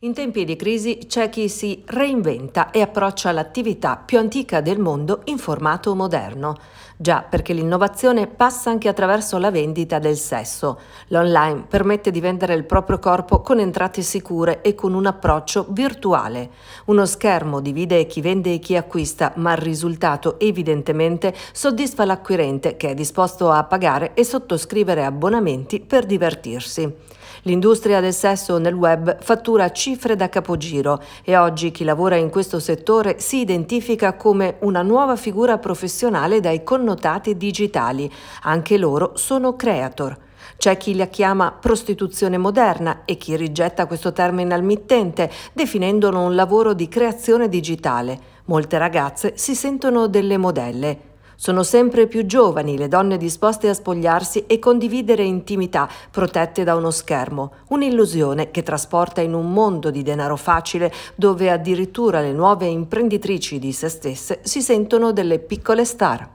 In tempi di crisi c'è chi si reinventa e approccia l'attività più antica del mondo in formato moderno. Già, perché l'innovazione passa anche attraverso la vendita del sesso. L'online permette di vendere il proprio corpo con entrate sicure e con un approccio virtuale. Uno schermo divide chi vende e chi acquista, ma il risultato evidentemente soddisfa l'acquirente che è disposto a pagare e sottoscrivere abbonamenti per divertirsi. L'industria del sesso nel web fattura cifre da capogiro e oggi chi lavora in questo settore si identifica come una nuova figura professionale dai connotati connotate digitali, anche loro sono creator. C'è chi la chiama prostituzione moderna e chi rigetta questo termine al mittente, definendolo un lavoro di creazione digitale. Molte ragazze si sentono delle modelle. Sono sempre più giovani le donne disposte a spogliarsi e condividere intimità protette da uno schermo, un'illusione che trasporta in un mondo di denaro facile dove addirittura le nuove imprenditrici di se stesse si sentono delle piccole star.